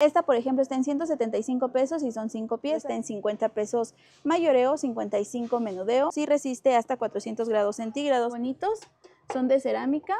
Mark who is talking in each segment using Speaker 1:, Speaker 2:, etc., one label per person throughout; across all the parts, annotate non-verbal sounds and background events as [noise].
Speaker 1: Esta, por ejemplo, está en 175 pesos y son 5 pies, está en 50 pesos mayoreo, 55 menudeo, sí resiste hasta 400 grados centígrados. Bonitos, son de cerámica,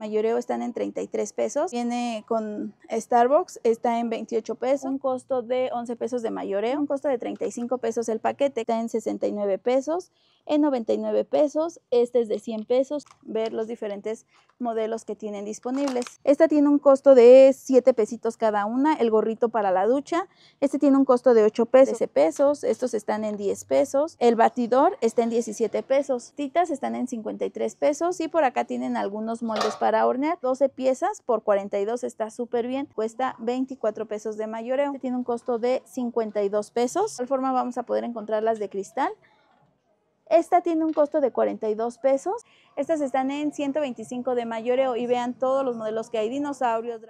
Speaker 1: mayoreo están en 33 pesos. Viene con Starbucks, está en 28 pesos. Un costo de 11 pesos de mayoreo, un costo de 35 pesos el paquete, está en 69 pesos, en 99 pesos, este es de 100 pesos. Ver los diferentes modelos que tienen disponibles. Esta tiene un costo de 7 pesitos cada una, el gorrito para la ducha. Este tiene un costo de 8 pesos, pesos, estos están en 10 pesos. El batidor está en 17 pesos, titas están en 53 pesos y por acá tienen algunos moldes para para hornear 12 piezas por 42 está súper bien, cuesta 24 pesos de mayoreo, tiene un costo de 52 pesos. De tal forma vamos a poder encontrar las de cristal. Esta tiene un costo de 42 pesos. Estas están en 125 de mayoreo y vean todos los modelos que hay, dinosaurios,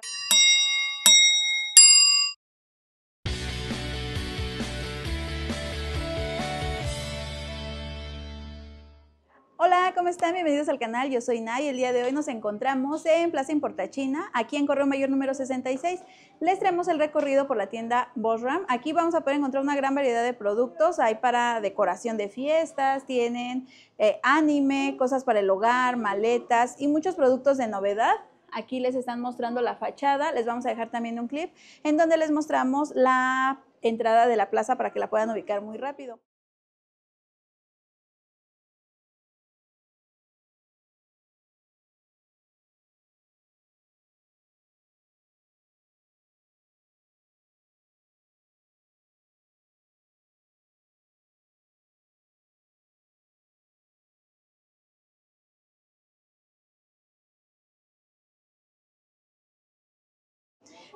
Speaker 1: Hola, ¿cómo están? Bienvenidos al canal. Yo soy Nay. El día de hoy nos encontramos en Plaza Importachina, aquí en Correo Mayor número 66. Les traemos el recorrido por la tienda Bosram. Aquí vamos a poder encontrar una gran variedad de productos. Hay para decoración de fiestas, tienen eh, anime, cosas para el hogar, maletas y muchos productos de novedad. Aquí les están mostrando la fachada. Les vamos a dejar también un clip en donde les mostramos la entrada de la plaza para que la puedan ubicar muy rápido.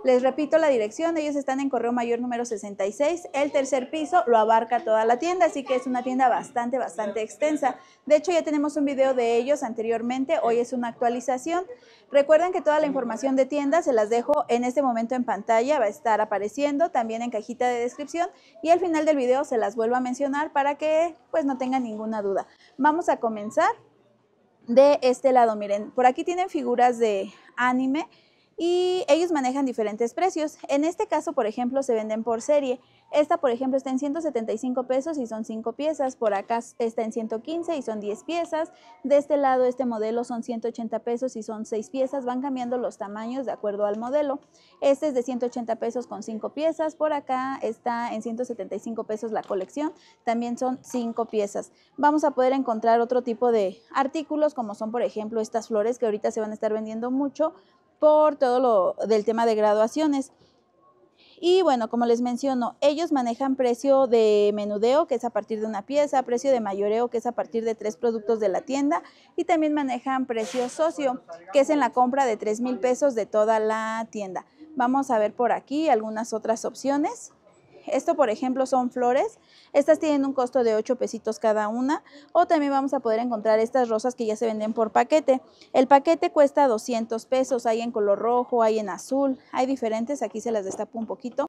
Speaker 1: Les repito la dirección, ellos están en Correo Mayor número 66. El tercer piso lo abarca toda la tienda, así que es una tienda bastante, bastante extensa. De hecho, ya tenemos un video de ellos anteriormente, hoy es una actualización. Recuerden que toda la información de tienda se las dejo en este momento en pantalla, va a estar apareciendo también en cajita de descripción y al final del video se las vuelvo a mencionar para que pues no tengan ninguna duda. Vamos a comenzar de este lado, miren, por aquí tienen figuras de anime, y ellos manejan diferentes precios. En este caso, por ejemplo, se venden por serie. Esta, por ejemplo, está en 175 pesos y son 5 piezas. Por acá está en 115 y son 10 piezas. De este lado, este modelo son 180 pesos y son 6 piezas. Van cambiando los tamaños de acuerdo al modelo. Este es de 180 pesos con 5 piezas. Por acá está en 175 pesos la colección. También son 5 piezas. Vamos a poder encontrar otro tipo de artículos como son, por ejemplo, estas flores que ahorita se van a estar vendiendo mucho por todo lo del tema de graduaciones. Y bueno, como les menciono, ellos manejan precio de menudeo, que es a partir de una pieza, precio de mayoreo, que es a partir de tres productos de la tienda, y también manejan precio socio, que es en la compra de tres mil pesos de toda la tienda. Vamos a ver por aquí algunas otras opciones. Esto, por ejemplo, son flores. Estas tienen un costo de 8 pesitos cada una. O también vamos a poder encontrar estas rosas que ya se venden por paquete. El paquete cuesta 200 pesos. Hay en color rojo, hay en azul, hay diferentes. Aquí se las destapo un poquito.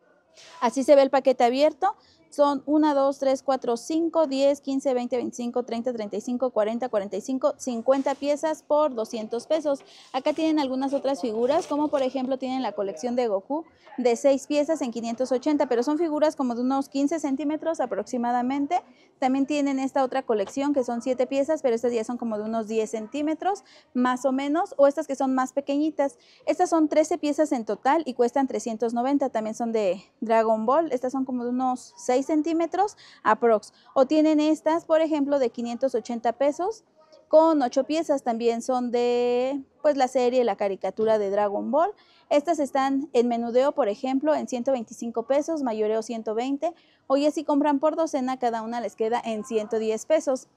Speaker 1: Así se ve el paquete abierto. Son 1, 2, 3, 4, 5, 10, 15, 20, 25, 30, 35, 40, 45, 50 piezas por 200 pesos. Acá tienen algunas otras figuras, como por ejemplo tienen la colección de Goku de 6 piezas en 580, pero son figuras como de unos 15 centímetros aproximadamente. También tienen esta otra colección que son 7 piezas, pero estas ya son como de unos 10 centímetros más o menos, o estas que son más pequeñitas. Estas son 13 piezas en total y cuestan 390, también son de Dragon Ball. Estas son como de unos 6 centímetros centímetros aprox. O tienen estas, por ejemplo, de 580 pesos con ocho piezas. También son de pues la serie, la caricatura de Dragon Ball. Estas están en menudeo, por ejemplo, en 125 pesos, mayoreo 120. O ya si compran por docena, cada una les queda en 110 pesos.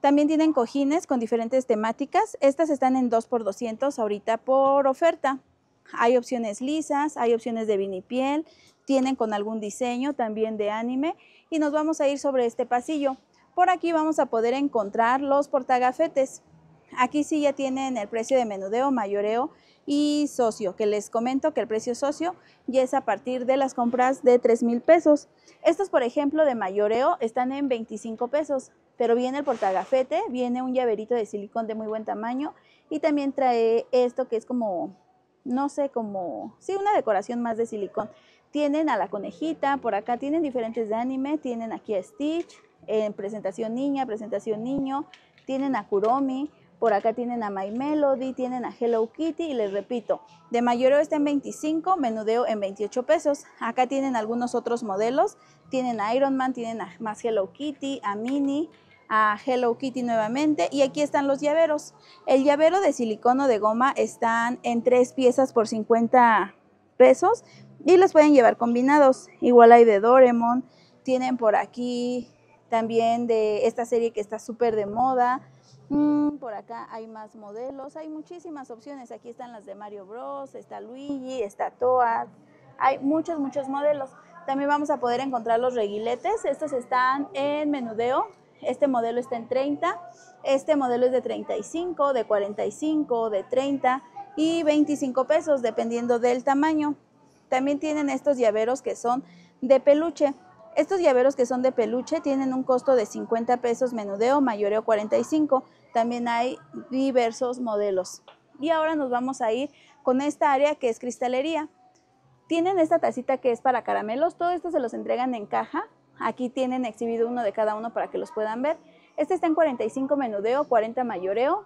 Speaker 1: También tienen cojines con diferentes temáticas. Estas están en 2 por 200 ahorita por oferta. Hay opciones lisas, hay opciones de vinipiel, tienen con algún diseño también de anime y nos vamos a ir sobre este pasillo. Por aquí vamos a poder encontrar los portagafetes. Aquí sí ya tienen el precio de menudeo, mayoreo y socio, que les comento que el precio socio ya es a partir de las compras de 3 mil pesos. Estos, por ejemplo, de mayoreo están en 25 pesos, pero viene el portagafete, viene un llaverito de silicón de muy buen tamaño y también trae esto que es como, no sé, como, sí, una decoración más de silicón tienen a la conejita, por acá tienen diferentes de anime, tienen aquí a Stitch, en presentación niña, presentación niño, tienen a Kuromi, por acá tienen a My Melody, tienen a Hello Kitty y les repito, de mayoreo está en 25, menudeo en 28 pesos. Acá tienen algunos otros modelos, tienen a Iron Man, tienen a más Hello Kitty, a Mini, a Hello Kitty nuevamente y aquí están los llaveros. El llavero de silicono de goma están en tres piezas por 50 pesos, y los pueden llevar combinados. Igual hay de Doremon. Tienen por aquí también de esta serie que está súper de moda. Mm, por acá hay más modelos. Hay muchísimas opciones. Aquí están las de Mario Bros. Está Luigi, está Toad. Hay muchos, muchos modelos. También vamos a poder encontrar los reguiletes. Estos están en menudeo. Este modelo está en 30. Este modelo es de 35, de 45, de 30 y 25 pesos, dependiendo del tamaño. También tienen estos llaveros que son de peluche. Estos llaveros que son de peluche tienen un costo de 50 pesos menudeo, mayoreo 45. También hay diversos modelos. Y ahora nos vamos a ir con esta área que es cristalería. Tienen esta tacita que es para caramelos. Todo esto se los entregan en caja. Aquí tienen exhibido uno de cada uno para que los puedan ver. Este está en 45 menudeo, 40 mayoreo.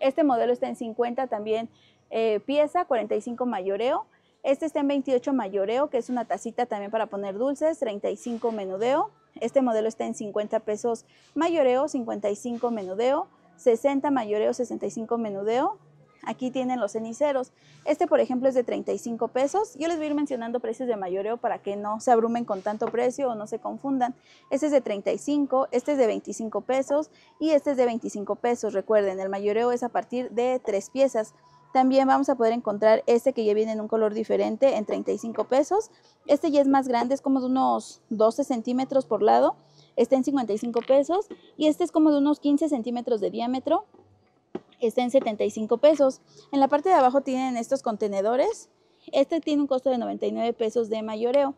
Speaker 1: Este modelo está en 50 también eh, pieza, 45 mayoreo. Este está en 28 mayoreo, que es una tacita también para poner dulces, 35 menudeo. Este modelo está en 50 pesos mayoreo, 55 menudeo, 60 mayoreo, 65 menudeo. Aquí tienen los ceniceros. Este, por ejemplo, es de 35 pesos. Yo les voy a ir mencionando precios de mayoreo para que no se abrumen con tanto precio o no se confundan. Este es de 35, este es de 25 pesos y este es de 25 pesos. Recuerden, el mayoreo es a partir de tres piezas. También vamos a poder encontrar este que ya viene en un color diferente en 35 pesos. Este ya es más grande, es como de unos 12 centímetros por lado. Está en 55 pesos y este es como de unos 15 centímetros de diámetro. Está en 75 pesos. En la parte de abajo tienen estos contenedores. Este tiene un costo de 99 pesos de mayoreo.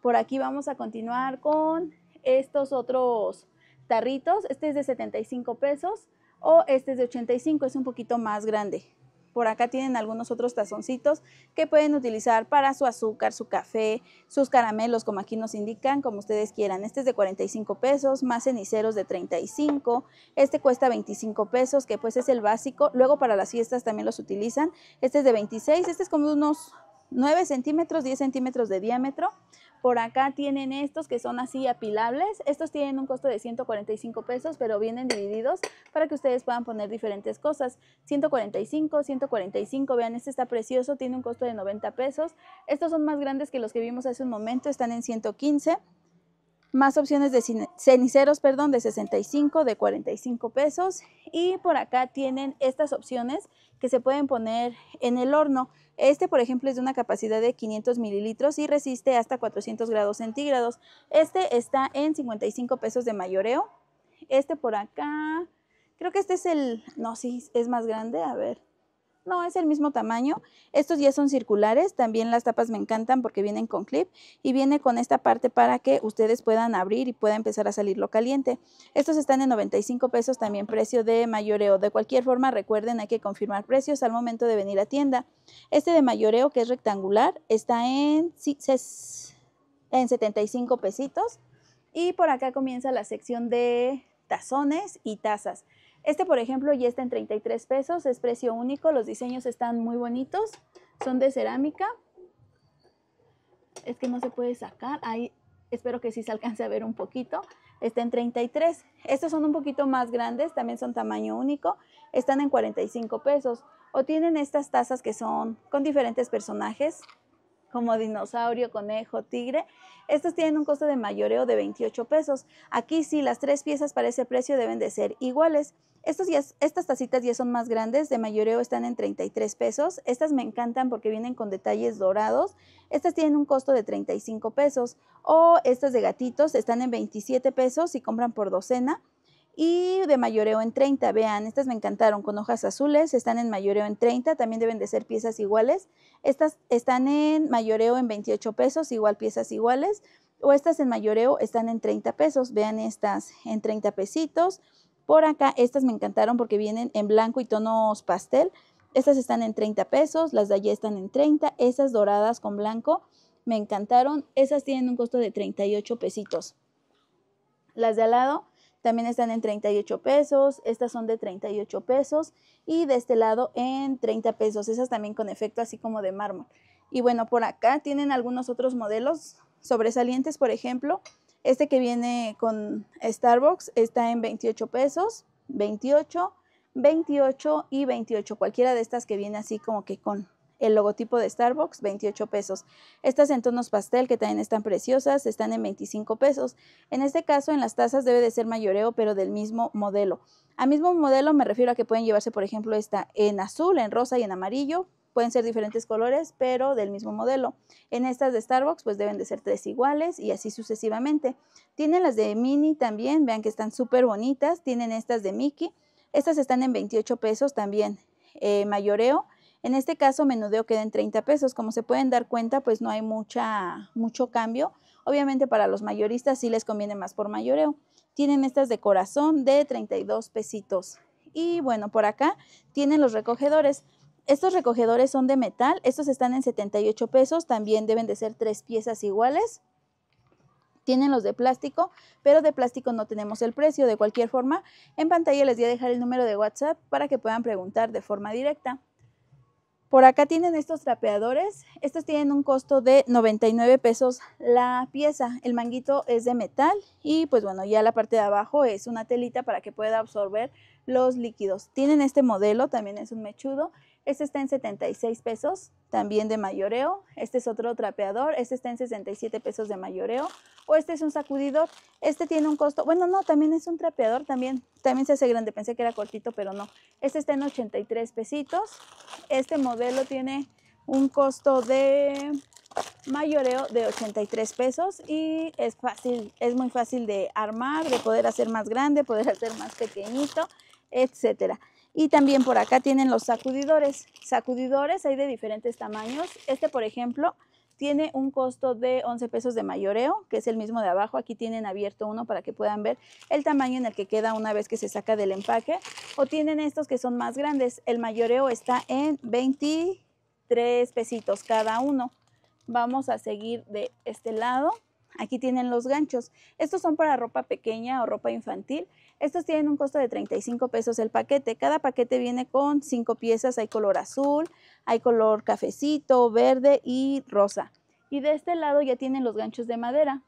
Speaker 1: Por aquí vamos a continuar con estos otros tarritos. Este es de 75 pesos o este es de 85, es un poquito más grande. Por acá tienen algunos otros tazoncitos que pueden utilizar para su azúcar, su café, sus caramelos, como aquí nos indican, como ustedes quieran. Este es de 45 pesos, más ceniceros de 35. Este cuesta 25 pesos, que pues es el básico. Luego para las fiestas también los utilizan. Este es de 26, este es como unos 9 centímetros, 10 centímetros de diámetro. Por acá tienen estos que son así apilables. Estos tienen un costo de 145 pesos, pero vienen divididos para que ustedes puedan poner diferentes cosas. 145, 145, vean, este está precioso, tiene un costo de 90 pesos. Estos son más grandes que los que vimos hace un momento, están en 115 más opciones de ceniceros, perdón, de 65, de 45 pesos. Y por acá tienen estas opciones que se pueden poner en el horno. Este, por ejemplo, es de una capacidad de 500 mililitros y resiste hasta 400 grados centígrados. Este está en 55 pesos de mayoreo. Este por acá, creo que este es el, no, sí, es más grande, a ver. No, es el mismo tamaño. Estos ya son circulares, también las tapas me encantan porque vienen con clip y viene con esta parte para que ustedes puedan abrir y pueda empezar a salir lo caliente. Estos están en 95 pesos, también precio de mayoreo. De cualquier forma, recuerden, hay que confirmar precios al momento de venir a tienda. Este de mayoreo, que es rectangular, está en, en 75 pesitos. Y por acá comienza la sección de tazones y tazas. Este, por ejemplo, ya está en 33 pesos, es precio único, los diseños están muy bonitos, son de cerámica. Es que no se puede sacar, ahí espero que sí se alcance a ver un poquito. Está en 33. Estos son un poquito más grandes, también son tamaño único, están en 45 pesos. O tienen estas tazas que son con diferentes personajes, como dinosaurio, conejo, tigre. Estas tienen un costo de mayoreo de 28 pesos. Aquí sí, las tres piezas para ese precio deben de ser iguales. estas tacitas ya son más grandes, de mayoreo están en 33 pesos. Estas me encantan porque vienen con detalles dorados. Estas tienen un costo de 35 pesos. O estas de gatitos están en 27 pesos si compran por docena y de mayoreo en 30. Vean, estas me encantaron con hojas azules, están en mayoreo en 30, también deben de ser piezas iguales. Estas están en mayoreo en 28 pesos, igual piezas iguales. O estas en mayoreo están en 30 pesos, vean estas en 30 pesitos. Por acá, estas me encantaron porque vienen en blanco y tonos pastel. Estas están en 30 pesos, las de allá están en 30. Esas doradas con blanco me encantaron. Esas tienen un costo de 38 pesitos. Las de al lado también están en 38 pesos, estas son de 38 pesos y de este lado en 30 pesos, esas también con efecto así como de mármol. Y bueno, por acá tienen algunos otros modelos sobresalientes, por ejemplo, este que viene con Starbucks está en 28 pesos, 28, 28 y 28, cualquiera de estas que viene así como que con el logotipo de Starbucks, 28 pesos. Estas en tonos pastel que también están preciosas, están en 25 pesos. En este caso, en las tazas debe de ser mayoreo, pero del mismo modelo. A mismo modelo me refiero a que pueden llevarse, por ejemplo, esta en azul, en rosa y en amarillo. Pueden ser diferentes colores, pero del mismo modelo. En estas de Starbucks, pues deben de ser tres iguales y así sucesivamente. Tienen las de Mini también, vean que están súper bonitas. Tienen estas de Mickey. Estas están en 28 pesos también. Eh, mayoreo en este caso, menudeo queda en 30 pesos. Como se pueden dar cuenta, pues no hay mucha, mucho cambio. Obviamente para los mayoristas sí les conviene más por mayoreo. Tienen estas de corazón de 32 pesitos. Y bueno, por acá tienen los recogedores. Estos recogedores son de metal. Estos están en 78 pesos. También deben de ser tres piezas iguales tienen los de plástico, pero de plástico no tenemos el precio. De cualquier forma, en pantalla les voy a dejar el número de WhatsApp para que puedan preguntar de forma directa. Por acá tienen estos trapeadores. Estos tienen un costo de 99 pesos la pieza. El manguito es de metal y pues bueno, ya la parte de abajo es una telita para que pueda absorber los líquidos. Tienen este modelo, también es un mechudo este está en 76 pesos, también de mayoreo. Este es otro trapeador, este está en 67 pesos de mayoreo. O este es un sacudidor, este tiene un costo, bueno, no, también es un trapeador, también, también se hace grande, pensé que era cortito, pero no. Este está en 83 pesitos. Este modelo tiene un costo de mayoreo de 83 pesos y es fácil, es muy fácil de armar, de poder hacer más grande, poder hacer más pequeñito, etcétera. Y también por acá tienen los sacudidores. Sacudidores hay de diferentes tamaños. Este, por ejemplo, tiene un costo de 11 pesos de mayoreo, que es el mismo de abajo. Aquí tienen abierto uno para que puedan ver el tamaño en el que queda una vez que se saca del empaque. O tienen estos que son más grandes. El mayoreo está en 23 pesitos cada uno. Vamos a seguir de este lado. Aquí tienen los ganchos. Estos son para ropa pequeña o ropa infantil estos tienen un costo de 35 pesos el paquete. Cada paquete viene con cinco piezas. Hay color azul, hay color cafecito, verde y rosa. Y de este lado ya tienen los ganchos de madera.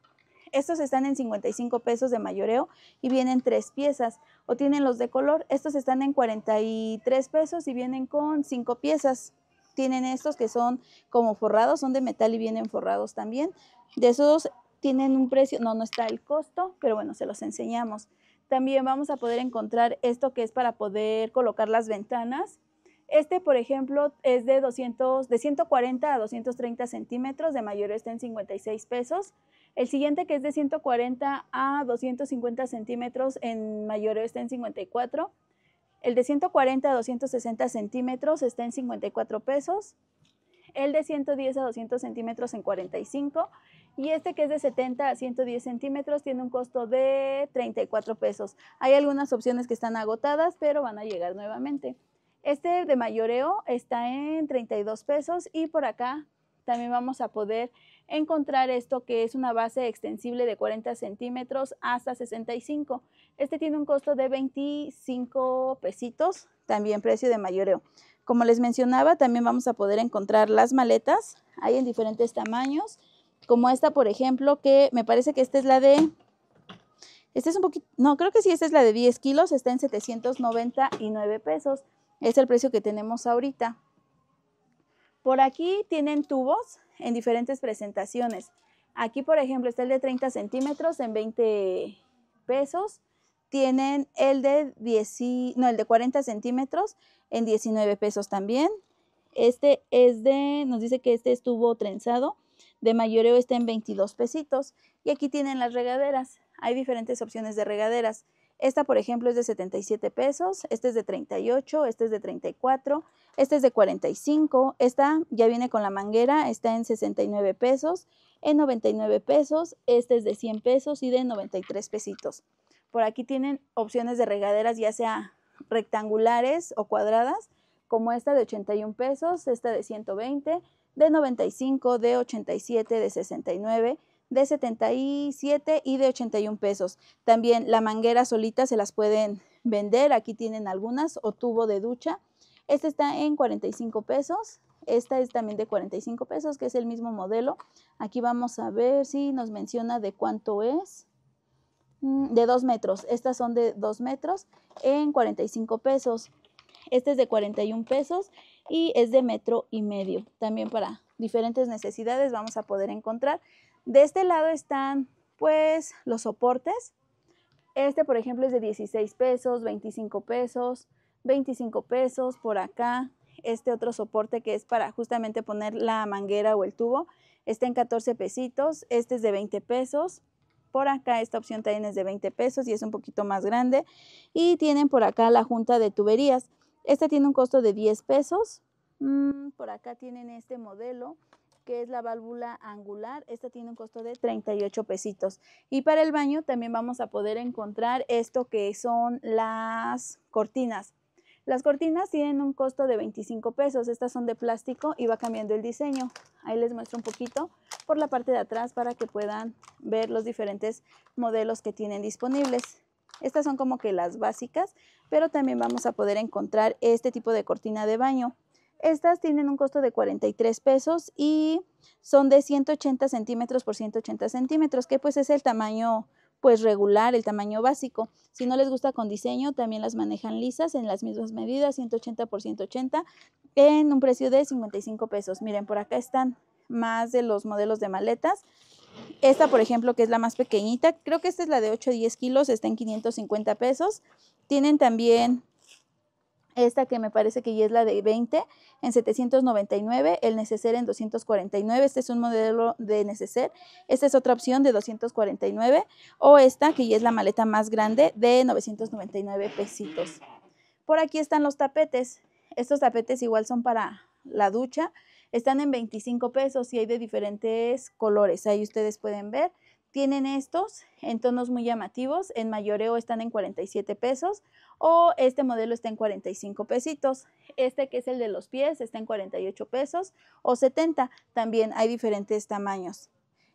Speaker 1: Estos están en 55 pesos de mayoreo y vienen tres piezas. O tienen los de color. Estos están en 43 pesos y vienen con cinco piezas. Tienen estos que son como forrados, son de metal y vienen forrados también. De esos tienen un precio, no, no está el costo, pero bueno, se los enseñamos. También vamos a poder encontrar esto que es para poder colocar las ventanas. Este, por ejemplo, es de, 200, de 140 a 230 centímetros, de mayor está en 56 pesos. El siguiente que es de 140 a 250 centímetros, en mayor está en 54. El de 140 a 260 centímetros está en 54 pesos. El de 110 a 200 centímetros en 45 y este que es de 70 a 110 centímetros tiene un costo de 34 pesos. Hay algunas opciones que están agotadas, pero van a llegar nuevamente. Este de mayoreo está en 32 pesos y por acá también vamos a poder encontrar esto que es una base extensible de 40 centímetros hasta 65. Este tiene un costo de 25 pesitos, también precio de mayoreo. Como les mencionaba, también vamos a poder encontrar las maletas. Hay en diferentes tamaños como esta, por ejemplo, que me parece que esta es la de... Esta es un poquito, no, creo que sí, esta es la de 10 kilos, está en 799 pesos, es el precio que tenemos ahorita. Por aquí tienen tubos en diferentes presentaciones. Aquí, por ejemplo, está el de 30 centímetros en 20 pesos. Tienen el de, el de 40 centímetros en 19 pesos también. Este es de, nos dice que este es tubo trenzado de mayoreo está en 22 pesitos. Y aquí tienen las regaderas. Hay diferentes opciones de regaderas. Esta, por ejemplo, es de 77 pesos, este es de 38, este es de 34, este es de 45, esta ya viene con la manguera, está en 69 pesos, en 99 pesos, este es de 100 pesos y de 93 pesitos. Por aquí tienen opciones de regaderas ya sea rectangulares o cuadradas, como esta de 81 pesos, esta de 120, de 95, de 87, de 69 de 77 y de 81 pesos. También la manguera solita se las pueden vender, aquí tienen algunas, o tubo de ducha. Esta está en 45 pesos, esta es también de 45 pesos, que es el mismo modelo. Aquí vamos a ver si nos menciona de cuánto es. Mm, de 2 metros, estas son de 2 metros en 45 pesos. Este es de 41 pesos y es de metro y medio. También para diferentes necesidades vamos a poder encontrar. De este lado están pues los soportes. Este, por ejemplo, es de 16 pesos, 25 pesos, 25 pesos por acá. Este otro soporte que es para justamente poner la manguera o el tubo está en 14 pesitos. Este es de 20 pesos. Por acá esta opción también es de 20 pesos y es un poquito más grande. Y tienen por acá la junta de tuberías. Este tiene un costo de 10 pesos. Mm, por acá tienen este modelo que es la válvula angular. Esta tiene un costo de 38 pesitos. Y para el baño también vamos a poder encontrar esto que son las cortinas. Las cortinas tienen un costo de 25 pesos. Estas son de plástico y va cambiando el diseño. Ahí les muestro un poquito por la parte de atrás para que puedan ver los diferentes modelos que tienen disponibles. Estas son como que las básicas pero también vamos a poder encontrar este tipo de cortina de baño. Estas tienen un costo de 43 pesos y son de 180 centímetros por 180 centímetros, que pues es el tamaño pues regular, el tamaño básico. Si no les gusta con diseño, también las manejan lisas en las mismas medidas, 180 por 180, en un precio de 55 pesos. Miren, por acá están más de los modelos de maletas. Esta, por ejemplo, que es la más pequeñita, creo que esta es la de 8 a 10 kilos, está en 550 pesos. Tienen también esta que me parece que ya es la de 20 en 799, el neceser en 249, este es un modelo de neceser, esta es otra opción de 249 o esta que ya es la maleta más grande de 999 pesitos. Por aquí están los tapetes, estos tapetes igual son para la ducha, están en 25 pesos y hay de diferentes colores. Ahí ustedes pueden ver. Tienen estos en tonos muy llamativos. En mayoreo están en 47 pesos o este modelo está en 45 pesitos. Este que es el de los pies está en 48 pesos o 70. También hay diferentes tamaños.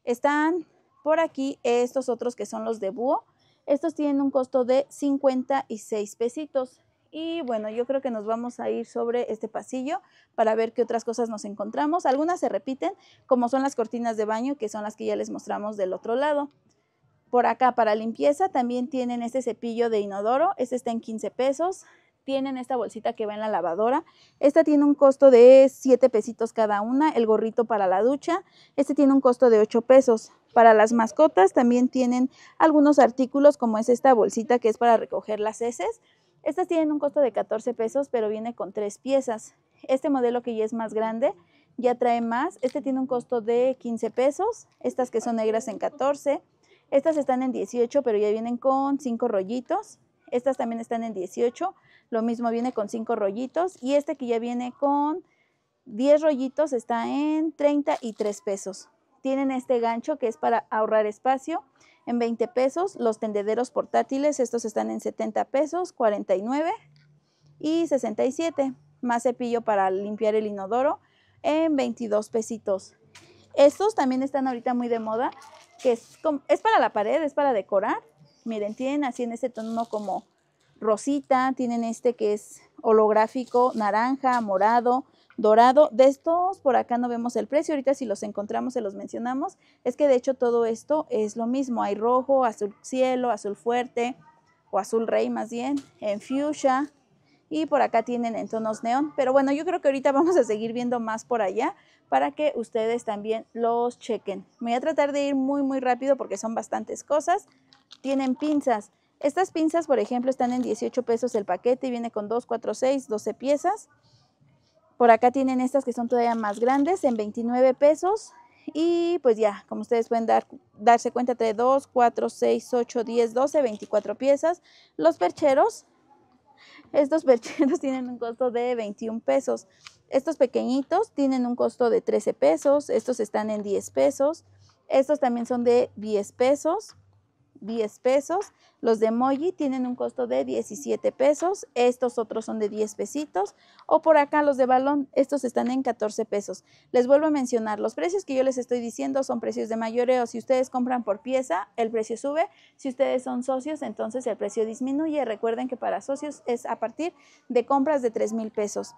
Speaker 1: Están por aquí estos otros que son los de búho. Estos tienen un costo de 56 pesitos. Y bueno, yo creo que nos vamos a ir sobre este pasillo para ver qué otras cosas nos encontramos. Algunas se repiten, como son las cortinas de baño, que son las que ya les mostramos del otro lado. Por acá para limpieza también tienen este cepillo de inodoro, este está en 15 pesos. Tienen esta bolsita que va en la lavadora. Esta tiene un costo de 7 pesitos cada una, el gorrito para la ducha. Este tiene un costo de 8 pesos. Para las mascotas también tienen algunos artículos como es esta bolsita que es para recoger las heces. Estas tienen un costo de 14 pesos, pero viene con tres piezas. Este modelo que ya es más grande, ya trae más. Este tiene un costo de 15 pesos. Estas que son negras en 14. Estas están en 18, pero ya vienen con 5 rollitos. Estas también están en 18. Lo mismo viene con 5 rollitos. Y este que ya viene con 10 rollitos está en 33 pesos. Tienen este gancho que es para ahorrar espacio en 20 pesos. Los tendederos portátiles, estos están en 70 pesos, 49 y 67. Más cepillo para limpiar el inodoro en 22 pesitos. Estos también están ahorita muy de moda, que es, para la pared, es para decorar. Miren, tienen así en ese tono como rosita, tienen este que es holográfico, naranja, morado, dorado. De estos por acá no vemos el precio, ahorita si los encontramos se los mencionamos. Es que de hecho todo esto es lo mismo, hay rojo, azul cielo, azul fuerte o azul rey más bien, en fuchsia y por acá tienen en tonos neón. Pero bueno, yo creo que ahorita [laughs] vamos a seguir viendo más por allá para que ustedes también los chequen. Me voy a tratar de ir muy muy rápido porque son bastantes cosas. Tienen pinzas. Estas pinzas, por ejemplo, están en 18 pesos el paquete y viene con 2, 4, 6, 12 piezas. Por acá tienen estas que son todavía más grandes en 29 pesos. Y pues ya, como ustedes pueden darse cuenta, trae 2, 4, 6, 8, 10, 12, 24 piezas. Los percheros, estos [laughs] percheros tienen un costo de 21 pesos. Estos pequeñitos tienen un costo de 13 pesos. Estos están en 10 pesos. Estos también son de 10 pesos. 10 pesos. Los de Moji tienen un costo de 17 pesos. Estos otros son de 10 pesitos. O por acá los de balón, estos están en 14 pesos. Les vuelvo a mencionar, los precios que yo les estoy diciendo son precios de mayoreo. Si ustedes compran por pieza, el precio sube. Si ustedes son socios, entonces el precio disminuye. Recuerden que para socios es a partir de compras de 3 mil pesos.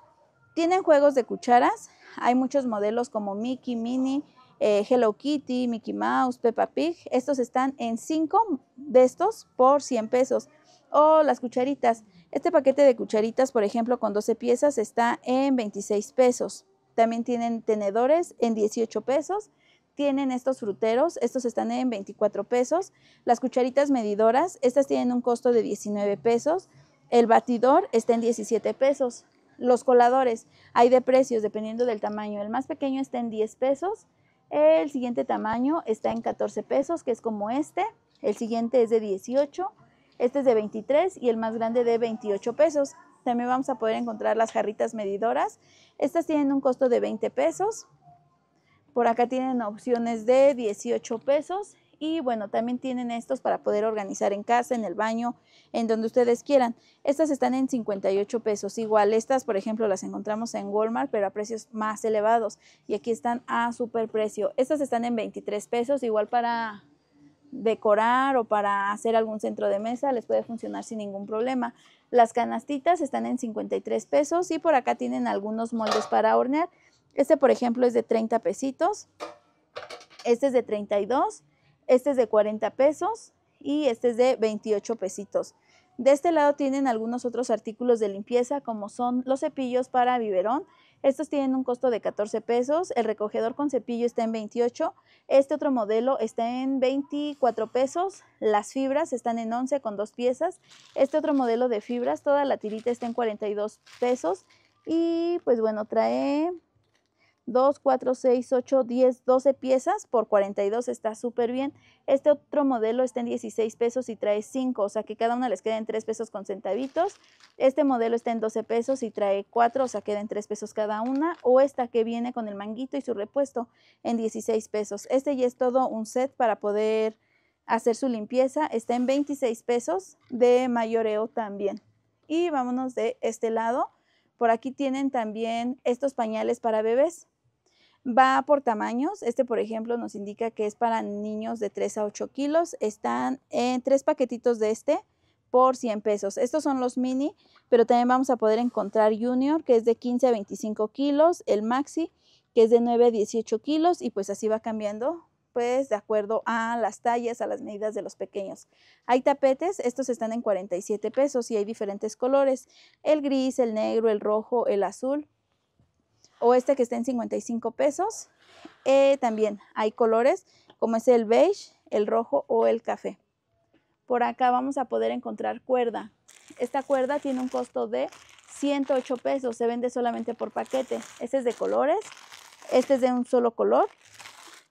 Speaker 1: Tienen juegos de cucharas. Hay muchos modelos como Mickey, mini eh, Hello Kitty, Mickey Mouse, Peppa Pig. Estos están en 5 de estos por 100 pesos. O las cucharitas. Este paquete de cucharitas, por ejemplo, con 12 piezas está en 26 pesos. También tienen tenedores en 18 pesos. Tienen estos fruteros, estos están en 24 pesos. Las cucharitas medidoras, estas tienen un costo de 19 pesos. El batidor está en 17 pesos. Los coladores, hay de precios dependiendo del tamaño. El más pequeño está en 10 pesos el siguiente tamaño está en 14 pesos, que es como este. El siguiente es de 18, este es de 23 y el más grande de 28 pesos. También vamos a poder encontrar las jarritas medidoras. Estas tienen un costo de 20 pesos. Por acá tienen opciones de 18 pesos y bueno, también tienen estos para poder organizar en casa, en el baño, en donde ustedes quieran. Estas están en 58 pesos. Igual estas, por ejemplo, las encontramos en Walmart, pero a precios más elevados. Y aquí están a super precio. Estas están en 23 pesos, igual para decorar o para hacer algún centro de mesa, les puede funcionar sin ningún problema. Las canastitas están en 53 pesos y por acá tienen algunos moldes para hornear. Este, por ejemplo, es de 30 pesitos. Este es de 32 este es de 40 pesos y este es de 28 pesitos. De este lado tienen algunos otros artículos de limpieza como son los cepillos para biberón. Estos tienen un costo de 14 pesos, el recogedor con cepillo está en 28, este otro modelo está en 24 pesos, las fibras están en 11 con dos piezas, este otro modelo de fibras, toda la tirita está en 42 pesos y pues bueno, trae 2, 4, 6, 8, 10, 12 piezas por 42 está súper bien. Este otro modelo está en 16 pesos y trae 5, o sea que cada una les queda en 3 pesos con centavitos. Este modelo está en 12 pesos y trae 4, o sea queda en 3 pesos cada una. O esta que viene con el manguito y su repuesto en 16 pesos. Este ya es todo un set para poder hacer su limpieza. Está en 26 pesos de mayoreo también. Y vámonos de este lado. Por aquí tienen también estos pañales para bebés. Va por tamaños. Este, por ejemplo, nos indica que es para niños de 3 a 8 kilos. Están en tres paquetitos de este por 100 pesos. Estos son los mini, pero también vamos a poder encontrar junior, que es de 15 a 25 kilos, el maxi, que es de 9 a 18 kilos, y pues así va cambiando, pues de acuerdo a las tallas, a las medidas de los pequeños. Hay tapetes, estos están en 47 pesos y hay diferentes colores, el gris, el negro, el rojo, el azul, o este que está en 55 pesos. Eh, también hay colores como es el beige, el rojo o el café. Por acá vamos a poder encontrar cuerda. Esta cuerda tiene un costo de 108 pesos, se vende solamente por paquete. Este es de colores, este es de un solo color.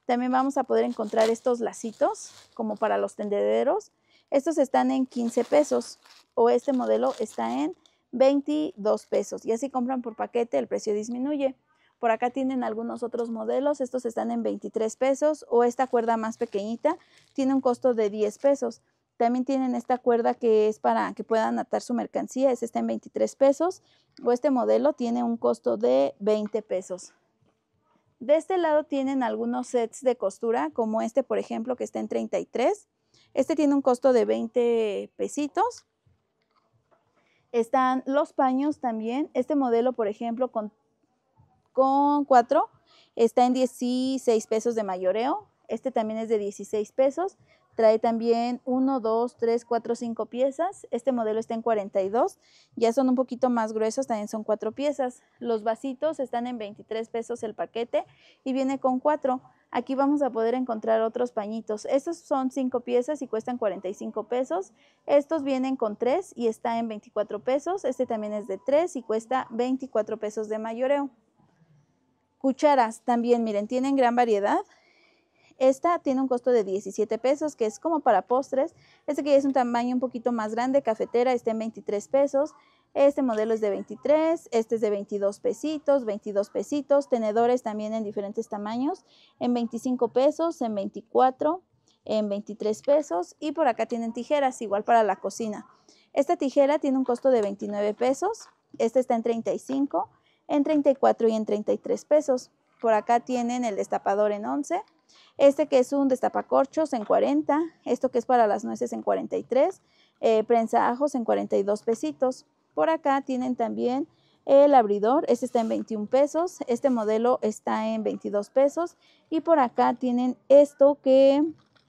Speaker 1: También vamos a poder encontrar estos lacitos como para los tendederos. Estos están en 15 pesos o este modelo está en 22 pesos. Y así compran por paquete, el precio disminuye. Por acá tienen algunos otros modelos, estos están en 23 pesos o esta cuerda más pequeñita tiene un costo de 10 pesos. También tienen esta cuerda que es para que puedan atar su mercancía, esta está en 23 pesos o este modelo tiene un costo de 20 pesos. De este lado tienen algunos sets de costura, como este por ejemplo que está en 33. Este tiene un costo de 20 pesitos están los paños también. Este modelo, por ejemplo, con, cuatro está en 16 pesos de mayoreo. Este también es de 16 pesos. Trae también 1, 2, 3, 4, 5 piezas. Este modelo está en 42. Ya son un poquito más gruesos, también son 4 piezas. Los vasitos están en 23 pesos el paquete y viene con 4. Aquí vamos a poder encontrar otros pañitos. Estos son 5 piezas y cuestan 45 pesos. Estos vienen con 3 y está en 24 pesos. Este también es de 3 y cuesta 24 pesos de mayoreo. Cucharas también, miren, tienen gran variedad. Esta tiene un costo de 17 pesos, que es como para postres. Este que es un tamaño un poquito más grande, cafetera, está en 23 pesos. Este modelo es de 23, este es de 22 pesitos, 22 pesitos, tenedores también en diferentes tamaños, en 25 pesos, en 24, en 23 pesos y por acá tienen tijeras, igual para la cocina. Esta tijera tiene un costo de 29 pesos, esta está en 35, en 34 y en 33 pesos. Por acá tienen el destapador en 11, este que es un destapacorchos en 40, esto que es para las nueces en 43, eh, prensa ajos en 42 pesitos. Por acá tienen también el abridor, este está en 21 pesos, este modelo está en 22 pesos y por acá tienen esto que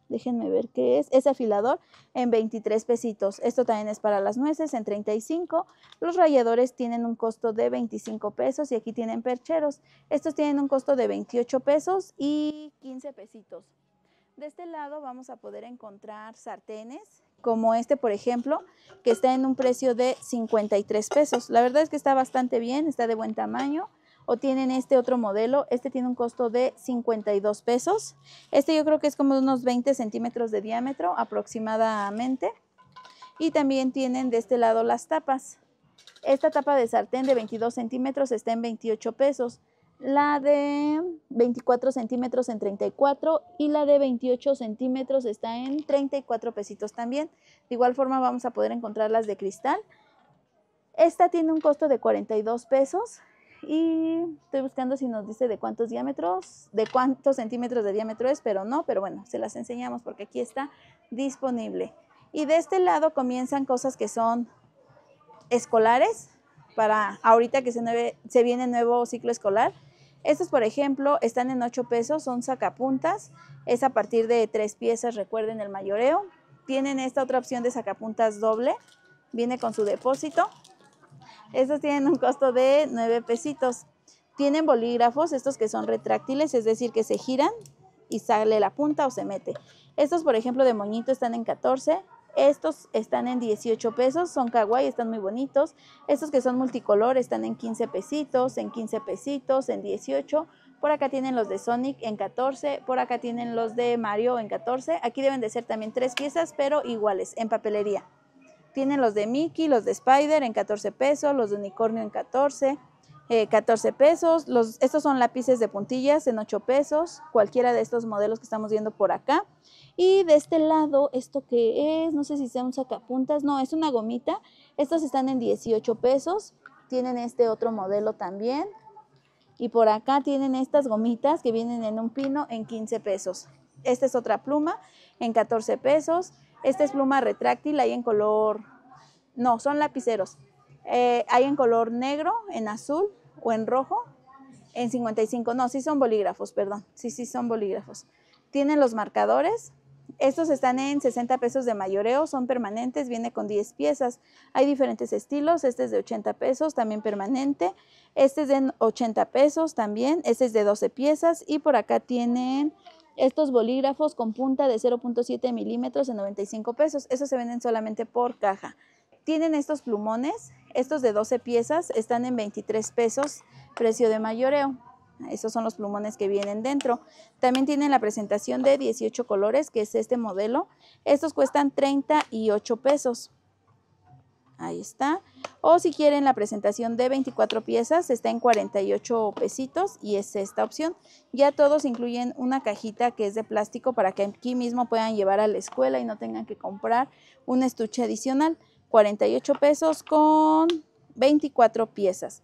Speaker 1: Déjenme ver qué es. Es afilador en 23 pesitos. Esto también es para las nueces en 35. Los ralladores tienen un costo de 25 pesos y aquí tienen percheros. Estos tienen un costo de 28 pesos y 15 pesitos. De este lado vamos a poder encontrar sartenes, como este por ejemplo, que está en un precio de 53 pesos. La verdad es que está bastante bien, está de buen tamaño o tienen este otro modelo. Este tiene un costo de 52 pesos. Este yo creo que es como unos 20 centímetros de diámetro aproximadamente. Y también tienen de este lado las tapas. Esta tapa de sartén de 22 centímetros está en 28 pesos. La de 24 centímetros en 34 y la de 28 centímetros está en 34 pesitos también. De igual forma vamos a poder encontrar las de cristal. Esta tiene un costo de 42 pesos y estoy buscando si nos dice de cuántos diámetros, de cuántos centímetros de diámetro es, pero no, pero bueno, se las enseñamos porque aquí está disponible. Y de este lado comienzan cosas que son escolares, para ahorita que se, se viene nuevo ciclo escolar. Estos, por ejemplo, están en 8 pesos, son sacapuntas, es a partir de 3 piezas, recuerden el mayoreo. Tienen esta otra opción de sacapuntas doble, viene con su depósito estos tienen un costo de 9 pesitos. Tienen bolígrafos, estos que son retráctiles, es decir, que se giran y sale la punta o se mete. Estos, por ejemplo, de moñito están en 14. Estos están en 18 pesos, son kawaii, están muy bonitos. Estos que son multicolor están en 15 pesitos, en 15 pesitos, en 18. Por acá tienen los de Sonic en 14, por acá tienen los de Mario en 14. Aquí deben de ser también tres piezas, pero iguales, en papelería. Tienen los de Mickey, los de Spider en 14 pesos, los de Unicornio en 14, 14 eh, pesos. estos son lápices de puntillas en 8 pesos, cualquiera de estos modelos que estamos viendo por acá. Y de este lado, esto que es, no sé si sea un sacapuntas, no, es una gomita. Estos están en 18 pesos. Tienen este otro modelo también. Y por acá tienen estas gomitas que vienen en un pino en 15 pesos. Esta es otra pluma en 14 pesos. Esta es pluma retráctil, hay en color, no, son lapiceros. Eh, hay en color negro, en azul o en rojo, en 55, no, sí son bolígrafos, perdón, sí, sí son bolígrafos. Tienen los marcadores, estos están en 60 pesos de mayoreo, son permanentes, viene con 10 piezas. Hay diferentes estilos, este es de 80 pesos, también permanente. Este es de 80 pesos también, este es de 12 piezas y por acá tienen estos bolígrafos con punta de 0.7 milímetros en 95 pesos. Esos se venden solamente por caja. Tienen estos plumones, estos de 12 piezas, están en 23 pesos, precio de mayoreo. Esos son los plumones que vienen dentro. También tienen la presentación de 18 colores, que es este modelo. Estos cuestan 38 pesos. Ahí está. O si quieren la presentación de 24 piezas, está en 48 pesitos y es esta opción. Ya todos incluyen una cajita que es de plástico para que aquí mismo puedan llevar a la escuela y no tengan que comprar un estuche adicional. 48 pesos con 24 piezas.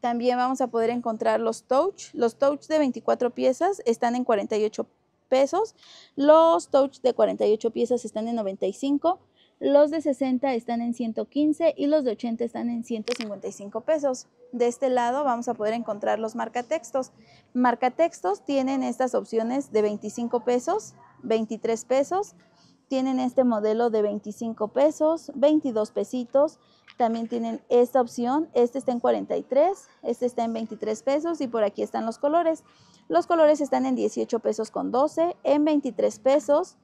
Speaker 1: También vamos a poder encontrar los touch. Los touch de 24 piezas están en 48 pesos. Los touch de 48 piezas están en 95 los de 60 están en 115 y los de 80 están en 155 pesos. De este lado vamos a poder encontrar los marcatextos. Marcatextos tienen estas opciones de 25 pesos, 23 pesos, tienen este modelo de 25 pesos, 22 pesitos, también tienen esta opción, este está en 43, este está en 23 pesos y por aquí están los colores. Los colores están en 18 pesos con 12, en 23 pesos,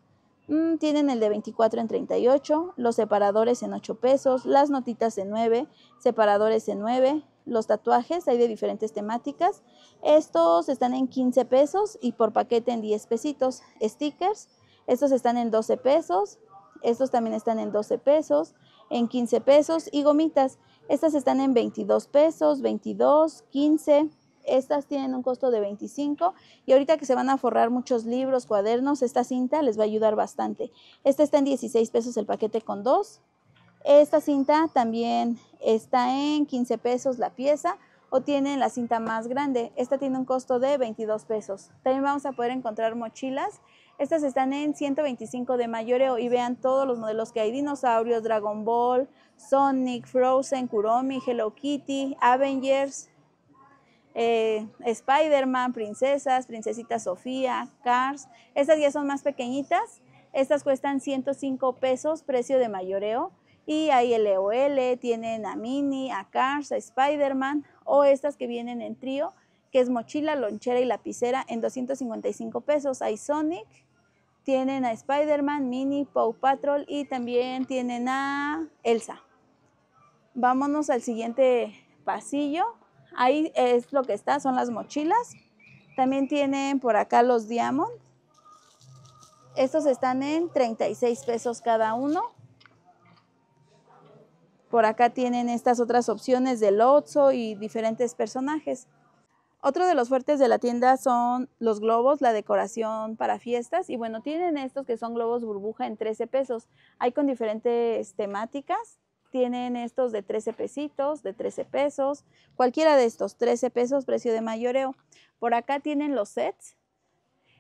Speaker 1: Mm, tienen el de 24 en 38, los separadores en 8 pesos, las notitas en 9, separadores en 9, los tatuajes, hay de diferentes temáticas. Estos están en 15 pesos y por paquete en 10 pesitos. Stickers, estos están en 12 pesos, estos también están en 12 pesos, en 15 pesos y gomitas, estas están en 22 pesos, 22, 15 estas tienen un costo de 25 y ahorita que se van a forrar muchos libros, cuadernos, esta cinta les va a ayudar bastante. Esta está en 16 pesos el paquete con dos. Esta cinta también está en 15 pesos la pieza o tienen la cinta más grande. Esta tiene un costo de 22 pesos. También vamos a poder encontrar mochilas. Estas están en 125 de mayoreo y vean todos los modelos que hay. Dinosaurios, Dragon Ball, Sonic, Frozen, Kuromi, Hello Kitty, Avengers, eh, Spider-Man, Princesas, Princesita Sofía, Cars. Estas ya son más pequeñitas. Estas cuestan 105 pesos, precio de mayoreo. Y hay LOL, tienen a Mini, a Cars, a Spider-Man o estas que vienen en trío, que es mochila, lonchera y lapicera en 255 pesos. Hay Sonic, tienen a Spider-Man, Mini, Paw Patrol y también tienen a Elsa. Vámonos al siguiente pasillo. Ahí es lo que está, son las mochilas. También tienen por acá los Diamond. Estos están en 36 pesos cada uno. Por acá tienen estas otras opciones del lotso y diferentes personajes. Otro de los fuertes de la tienda son los globos, la decoración para fiestas. Y bueno, tienen estos que son globos burbuja en 13 pesos. Hay con diferentes temáticas tienen estos de 13 pesitos, de 13 pesos, cualquiera de estos, 13 pesos, precio de mayoreo. Por acá tienen los sets.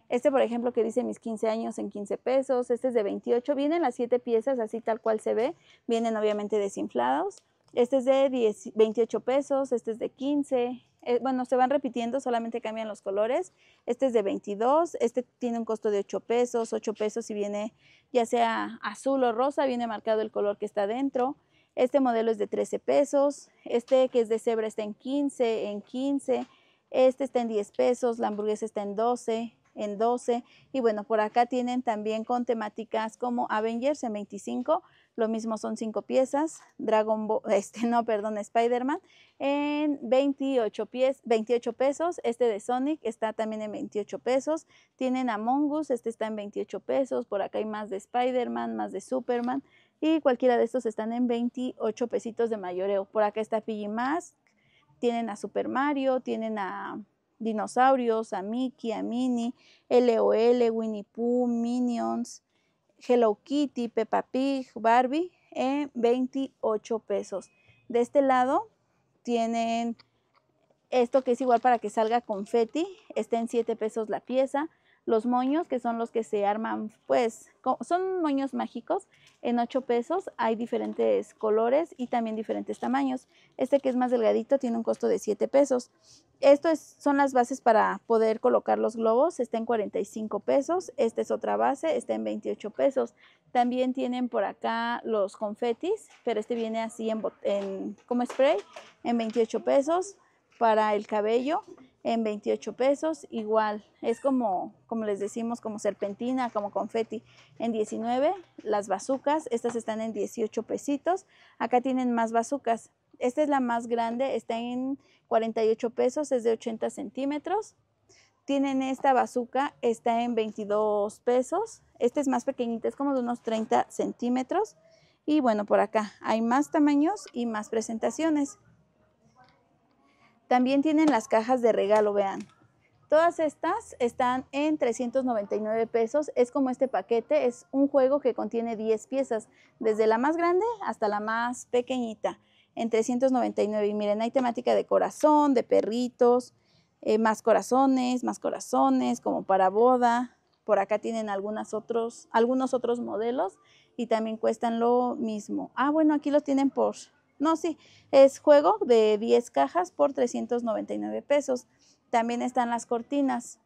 Speaker 1: Este, por ejemplo, que dice mis 15 años en 15 pesos, este es de 28, vienen las 7 piezas así tal cual se ve, vienen obviamente desinflados. Este es de 28 pesos, este es de 15, eh, bueno, se van repitiendo, solamente cambian los colores. Este es de 22, este tiene un costo de 8 pesos, 8 pesos si viene ya sea azul o rosa, viene marcado el color que está dentro. Este modelo es de 13 pesos, este que es de cebra está en 15, en 15, este está en 10 pesos, la hamburguesa está en 12, en 12. Y bueno, por acá tienen también con temáticas como Avengers en 25, lo mismo son 5 piezas, Dragon Ball, [laughs] este no, perdón, Spider-Man en 28, pies, 28 pesos, este de Sonic está también en 28 pesos, tienen Among Us, este está en 28 pesos, por acá hay más de Spider-Man, más de Superman y cualquiera de estos están en 28 pesitos de mayoreo. Eh, por acá está Piggy Mask, tienen a Super Mario, tienen a dinosaurios, a Mickey, a Minnie, LOL, Winnie Pooh, Minions, Hello Kitty, Peppa Pig, Barbie en 28 pesos. De este lado tienen esto que es igual para que salga confetti. está en 7 pesos la pieza. Los moños, que son los que se arman, pues son moños mágicos en 8 pesos. Hay diferentes colores y también diferentes tamaños. Este que es más delgadito tiene un costo de 7 pesos. Esto es, son las bases para poder colocar los globos. Está en 45 pesos. Esta es otra base, está en 28 pesos. También tienen por acá los confetis, pero este viene así en, en como spray, en 28 pesos para el cabello en 28 pesos, igual, es como, como les decimos, como serpentina, como confeti, en 19, las bazucas, estas están en 18 pesitos, acá tienen más bazucas, esta es la más grande, está en 48 pesos, es de 80 centímetros, tienen esta bazuca, está en 22 pesos, esta es más pequeñita, es como de unos 30 centímetros, y bueno, por acá hay más tamaños y más presentaciones. También tienen las cajas de regalo, vean. Todas estas están en 399 pesos. Es como este paquete, es un juego que contiene 10 piezas, desde la más grande hasta la más pequeñita, en 399. Y miren, hay temática de corazón, de perritos, eh, más corazones, más corazones, como para boda. Por acá tienen algunos otros modelos y también cuestan lo mismo. Ah, bueno, aquí los tienen por no, sí, es juego de 10 cajas por 399 pesos. También están las cortinas.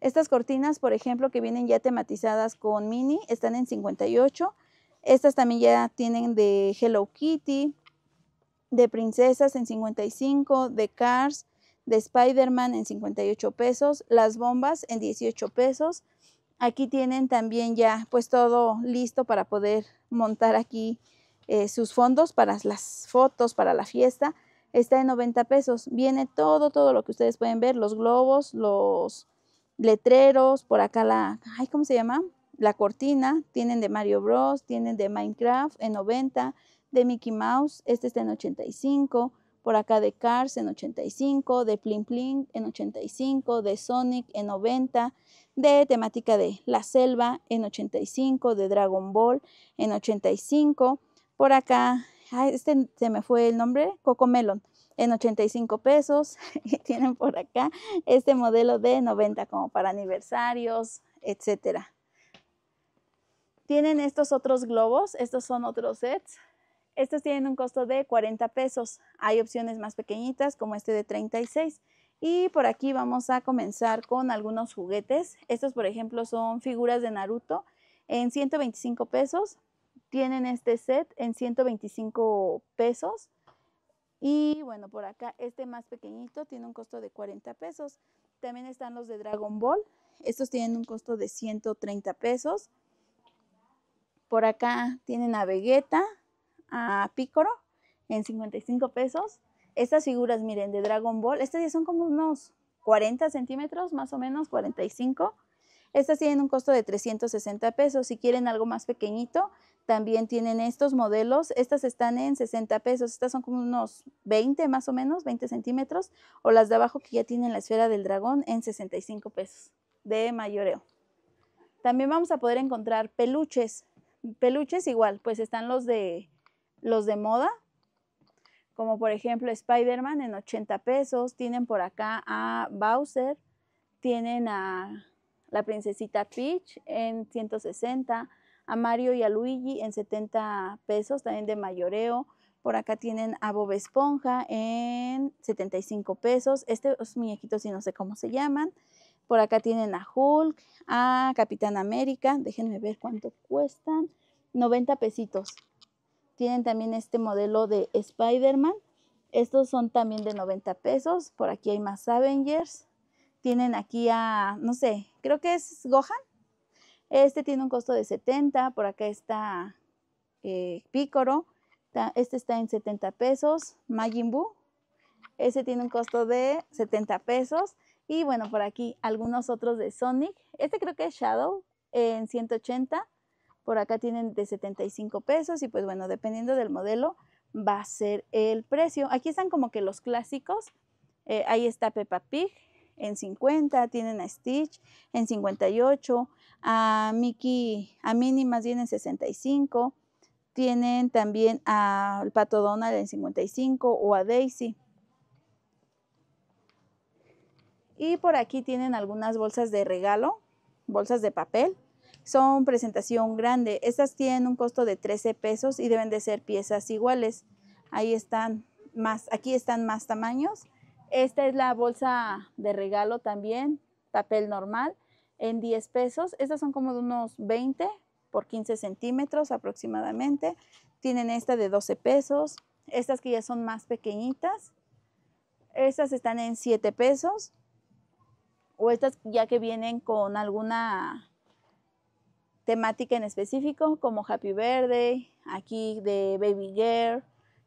Speaker 1: Estas cortinas, por ejemplo, que vienen ya tematizadas con mini, están en 58. Estas también ya tienen de Hello Kitty, de Princesas en 55, de Cars, de Spider-Man en 58 pesos, las bombas en 18 pesos. Aquí tienen también ya pues todo listo para poder montar aquí eh, sus fondos para las fotos, para la fiesta, está en 90 pesos. Viene todo, todo lo que ustedes pueden ver, los globos, los letreros, por acá la, ay, ¿cómo se llama? La cortina, tienen de Mario Bros, tienen de Minecraft en 90, de Mickey Mouse, este está en 85, por acá de Cars en 85, de Plim Plim en 85, de Sonic en 90, de temática de La Selva en 85, de Dragon Ball en 85, por acá, este se me fue el nombre, Coco Melon, en 85 pesos. [laughs] y tienen por acá este modelo de 90 como para aniversarios, etc. Tienen estos otros globos, estos son otros sets. Estos tienen un costo de 40 pesos. Hay opciones más pequeñitas como este de 36. Y por aquí vamos a comenzar con algunos juguetes. Estos, por ejemplo, son figuras de Naruto en 125 pesos. Tienen este set en 125 pesos. Y bueno, por acá este más pequeñito tiene un costo de 40 pesos. También están los de Dragon Ball. Estos tienen un costo de 130 pesos. Por acá tienen a Vegeta, a Picoro en 55 pesos. Estas figuras, miren, de Dragon Ball, estas ya son como unos 40 centímetros, más o menos 45. Estas tienen un costo de 360 pesos. Si quieren algo más pequeñito, también tienen estos modelos, estas están en 60 pesos, estas son como unos 20 más o menos, 20 centímetros, o las de abajo que ya tienen la esfera del dragón en 65 pesos de mayoreo. También vamos a poder encontrar peluches, peluches igual, pues están los de, los de moda, como por ejemplo Spider-Man en 80 pesos, tienen por acá a Bowser, tienen a la princesita Peach en 160 a Mario y a Luigi en 70 pesos, también de mayoreo. Por acá tienen a Bob Esponja en 75 pesos. Estos muñequitos si no sé cómo se llaman. Por acá tienen a Hulk, a Capitán América. Déjenme ver cuánto cuestan. 90 pesitos. Tienen también este modelo de Spider-Man. Estos son también de 90 pesos. Por aquí hay más Avengers. Tienen aquí a, no sé, creo que es Gohan. Este tiene un costo de 70, por acá está eh, este está en 70 pesos, Majin Buu, ese tiene un costo de 70 pesos. Y bueno, por aquí algunos otros de Sonic. Este creo que es Shadow en 180. Por acá tienen de 75 pesos y pues bueno, dependiendo del modelo va a ser el precio. Aquí están como que los clásicos. Eh, ahí está Peppa Pig, en 50, tienen a Stitch en 58, a Mickey, a Minnie más bien en 65, tienen también al Pato Donald en 55 o a Daisy. Y por aquí tienen algunas bolsas de regalo, bolsas de papel. Son presentación grande. Estas tienen un costo de 13 pesos y deben de ser piezas iguales. Ahí están más, aquí están más tamaños esta es la bolsa de regalo también, papel normal, en 10 pesos. Estas son como de unos 20 por 15 centímetros aproximadamente. Tienen esta de 12 pesos. Estas que ya son más pequeñitas. Estas están en 7 pesos. O estas ya que vienen con alguna temática en específico, como Happy Verde, aquí de Baby Girl,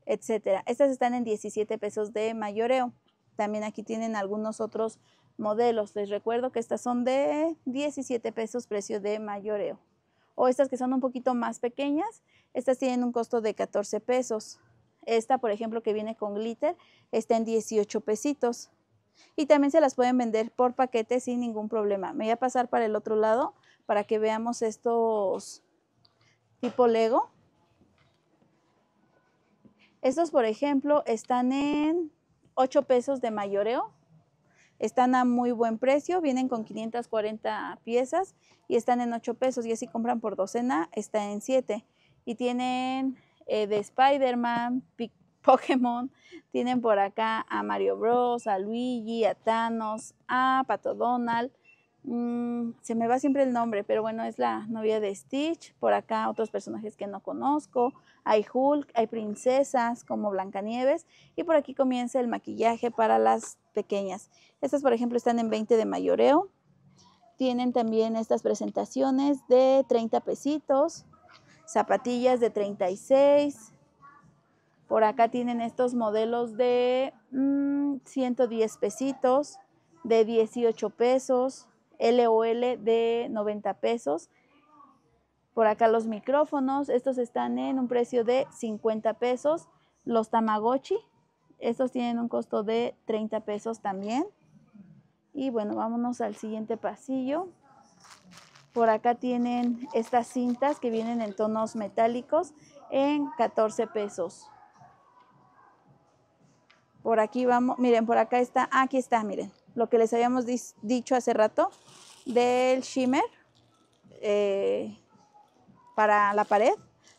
Speaker 1: etc. Estas están en 17 pesos de mayoreo. También aquí tienen algunos otros modelos. Les recuerdo que estas son de 17 pesos precio de mayoreo. O estas que son un poquito más pequeñas, estas tienen un costo de 14 pesos. Esta, por ejemplo, que viene con glitter, está en 18 pesitos. Y también se las pueden vender por paquete sin ningún problema. Me voy a pasar para el otro lado para que veamos estos tipo Lego. Estos, por ejemplo, están en 8 pesos de mayoreo. Están a muy buen precio, vienen con 540 piezas y están en 8 pesos. Y así compran por docena, está en 7. Y tienen eh, de Spider-Man, [laughs] Pokémon, tienen por acá a Mario Bros, a Luigi, a Thanos, a Pato Mm, se me va siempre el nombre, pero bueno, es la novia de Stitch. Por acá otros personajes que no conozco. Hay Hulk, hay princesas como Blancanieves. Y por aquí comienza el maquillaje para las pequeñas. Estas, por ejemplo, están en 20 de mayoreo. Tienen también estas presentaciones de 30 pesitos, zapatillas de 36. Por acá tienen estos modelos de 110 mm, pesitos, de 18 pesos LOL de 90 pesos. Por acá los micrófonos, estos están en un precio de 50 pesos. Los Tamagotchi, estos tienen un costo de 30 pesos también. Y bueno, vámonos al siguiente pasillo. Por acá tienen estas cintas que vienen en tonos metálicos en 14 pesos. Por aquí vamos, miren, por acá está, aquí está, miren, lo que les habíamos dicho hace rato, del shimmer eh, para la pared,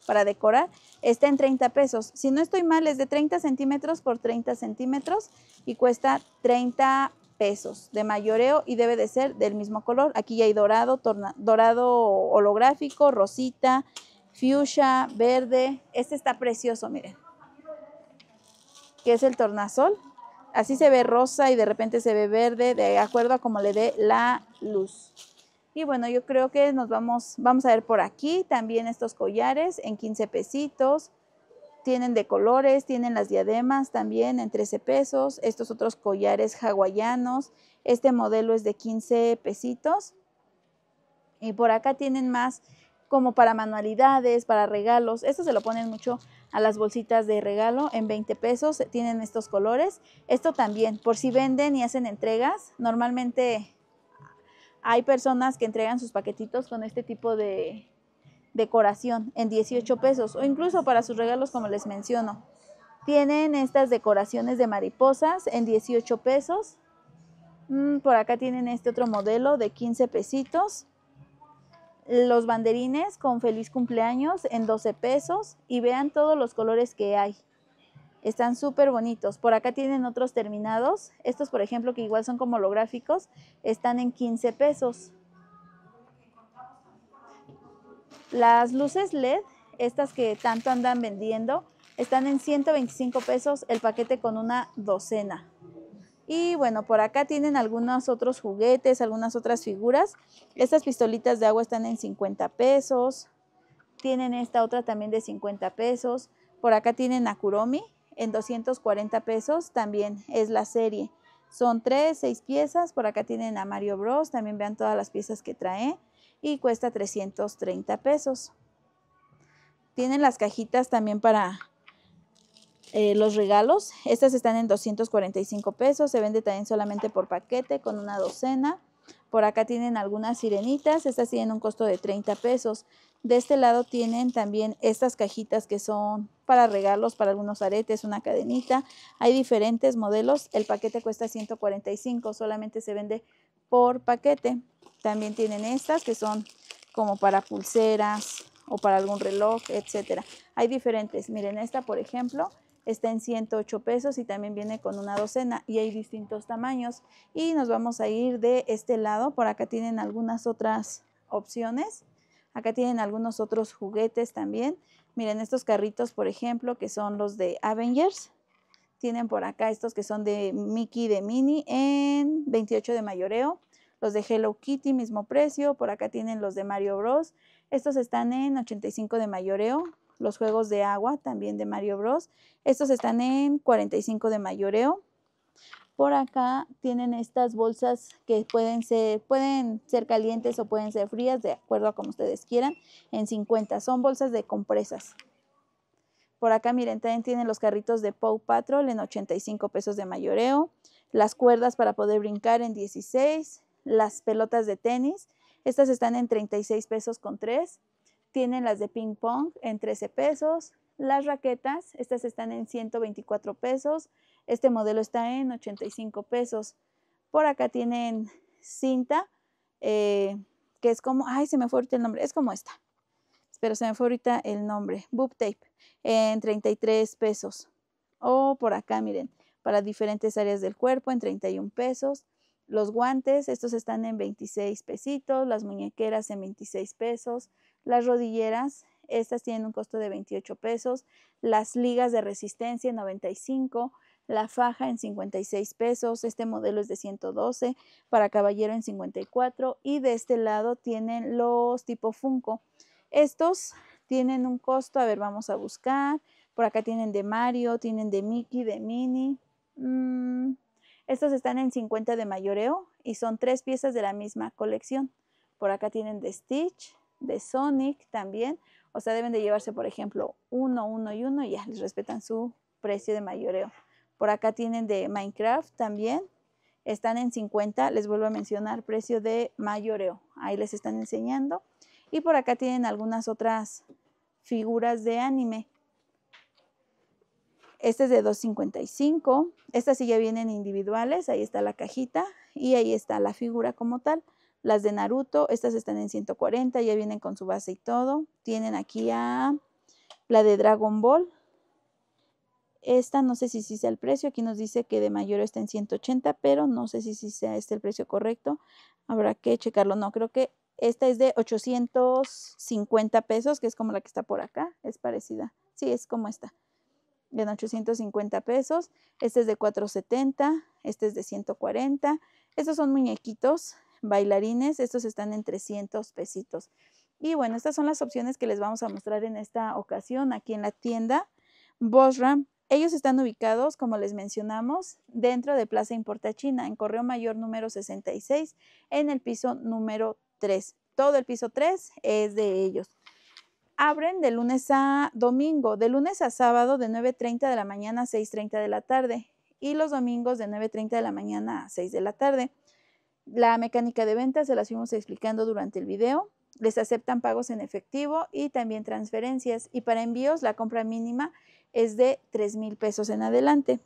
Speaker 1: para decorar, está en 30 pesos. Si no estoy mal, es de 30 centímetros por 30 centímetros y cuesta 30 pesos de mayoreo y debe de ser del mismo color. Aquí ya hay dorado, dorado holográfico, rosita, fuchsia, verde. Este está precioso, miren, que es el tornasol así se ve rosa y de repente se ve verde, de acuerdo a como le dé la luz. Y bueno, yo creo que nos vamos, vamos a ver por aquí también estos collares en 15 pesitos. Tienen de colores, tienen las diademas también en 13 pesos. Estos otros collares hawaianos. Este modelo es de 15 pesitos. Y por acá tienen más como para manualidades, para regalos. Esto se lo ponen mucho a las bolsitas de regalo en 20 pesos. Eh, tienen estos colores. Esto también, por si venden y hacen entregas, normalmente hay personas que entregan sus paquetitos con este tipo de decoración en 18 pesos o incluso para sus regalos como les menciono. Tienen estas decoraciones de mariposas en 18 pesos. Mm, por acá tienen este otro modelo de 15 pesitos los banderines con feliz cumpleaños en 12 pesos y vean todos los colores que hay. Están súper bonitos. Por acá tienen otros terminados. Estos, por ejemplo, que igual son como holográficos, están en 15 pesos. Las luces LED, estas que tanto andan vendiendo, están en 125 pesos el paquete con una docena. Y bueno, por acá tienen algunos otros juguetes, algunas otras figuras. Estas pistolitas de agua están en 50 pesos. Tienen esta otra también de 50 pesos. Por acá tienen a Kuromi en 240 pesos. También es la serie. Son tres, seis piezas. Por acá tienen a Mario Bros. También vean todas las piezas que trae. Y cuesta 330 pesos. Tienen las cajitas también para eh, los regalos. Estas están en 245 pesos, se vende también solamente por paquete con una docena. Por acá tienen algunas sirenitas, estas tienen un costo de 30 pesos. De este lado tienen también estas cajitas que son para regalos, para algunos aretes, una cadenita. Hay diferentes modelos. El paquete cuesta 145, solamente se vende por paquete. También tienen estas que son como para pulseras o para algún reloj, etcétera. Hay diferentes. Miren esta, por ejemplo, está en 108 pesos y también viene con una docena y hay distintos tamaños. Y nos vamos a ir de este lado, por acá tienen algunas otras opciones. Acá tienen algunos otros juguetes también. Miren, estos carritos, por ejemplo, que son los de Avengers. Tienen por acá estos que son de Mickey de Mini en 28 de mayoreo. Los de Hello Kitty, mismo precio. Por acá tienen los de Mario Bros. Estos están en 85 de mayoreo los juegos de agua, también de Mario Bros. Estos están en 45 de mayoreo. Por acá tienen estas bolsas que pueden ser, pueden ser calientes o pueden ser frías, de acuerdo a como ustedes quieran, en 50. Son bolsas de compresas. Por acá, miren, también tienen los carritos de Pow Patrol en 85 pesos de mayoreo. Las cuerdas para poder brincar en 16. Las pelotas de tenis. Estas están en 36 pesos con 3. Tienen las de ping pong en 13 pesos. Las raquetas, estas están en 124 pesos. Este modelo está en 85 pesos. Por acá tienen cinta, eh, que es como, ay, se me fue ahorita el nombre, es como esta. Pero se me fue ahorita el nombre, boob tape, en 33 pesos. O por acá, miren, para diferentes áreas del cuerpo, en 31 pesos. Los guantes, estos están en 26 pesitos, las muñequeras en 26 pesos, las rodilleras, estas tienen un costo de 28 pesos. Las ligas de resistencia 95. La faja en 56 pesos. Este modelo es de 112. Para caballero en 54. Y de este lado tienen los tipo Funko. Estos tienen un costo, a ver, vamos a buscar. Por acá tienen de Mario, tienen de Mickey, de mini mm, estos están en 50 de mayoreo y son tres piezas de la misma colección. Por acá tienen de Stitch, de Sonic también. O sea, deben de llevarse, por ejemplo, uno, uno y uno, y ya les respetan su precio de mayoreo. Por acá tienen de Minecraft también. Están en 50, les vuelvo a mencionar, precio de mayoreo. Ahí les están enseñando. Y por acá tienen algunas otras figuras de anime. Este es de 2.55. Estas sí ya vienen individuales. Ahí está la cajita y ahí está la figura como tal. Las de Naruto, estas están en 140, ya vienen con su base y todo. Tienen aquí a la de Dragon Ball. Esta no sé si sí sea el precio, aquí nos dice que de mayor está en 180, pero no sé si sí sea este el precio correcto. Habrá que checarlo, no, creo que esta es de 850 pesos, que es como la que está por acá, es parecida. Sí, es como esta. de 850 pesos. Este es de 470, este es de 140. Estos son muñequitos bailarines, estos están en 300 pesitos. Y bueno, estas son las opciones que les vamos a mostrar en esta ocasión aquí en la tienda Bosram. Ellos están ubicados, como les mencionamos, dentro de Plaza Importa China en Correo Mayor número 66, en el piso número 3. Todo el piso 3 es de ellos abren de lunes a domingo, de lunes a sábado de 9.30 de la mañana a 6.30 de la tarde y los domingos de 9.30 de la mañana a 6 de la tarde. La mecánica de venta se las fuimos explicando durante el video. Les aceptan pagos en efectivo y también transferencias. Y para envíos la compra mínima es de 3 mil pesos en adelante.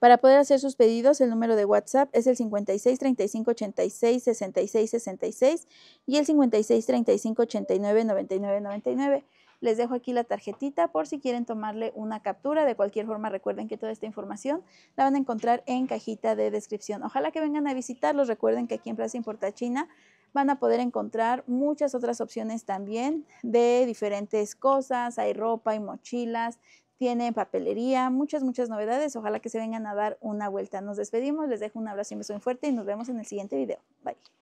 Speaker 1: Para poder hacer sus pedidos, el número de WhatsApp es el 56 35 86 66 66 y el 56 35 89 99 99. Les dejo aquí la tarjetita por si quieren tomarle una captura. De cualquier forma, recuerden que toda esta información la van a encontrar en cajita de descripción. Ojalá que vengan a visitarlos. Recuerden que aquí en Plaza Importa China van a poder encontrar muchas otras opciones también de diferentes cosas. Hay ropa, y mochilas, tiene papelería, muchas, muchas novedades. Ojalá que se vengan a dar una vuelta. Nos despedimos, les dejo un abrazo y un beso muy fuerte y nos vemos en el siguiente video. Bye.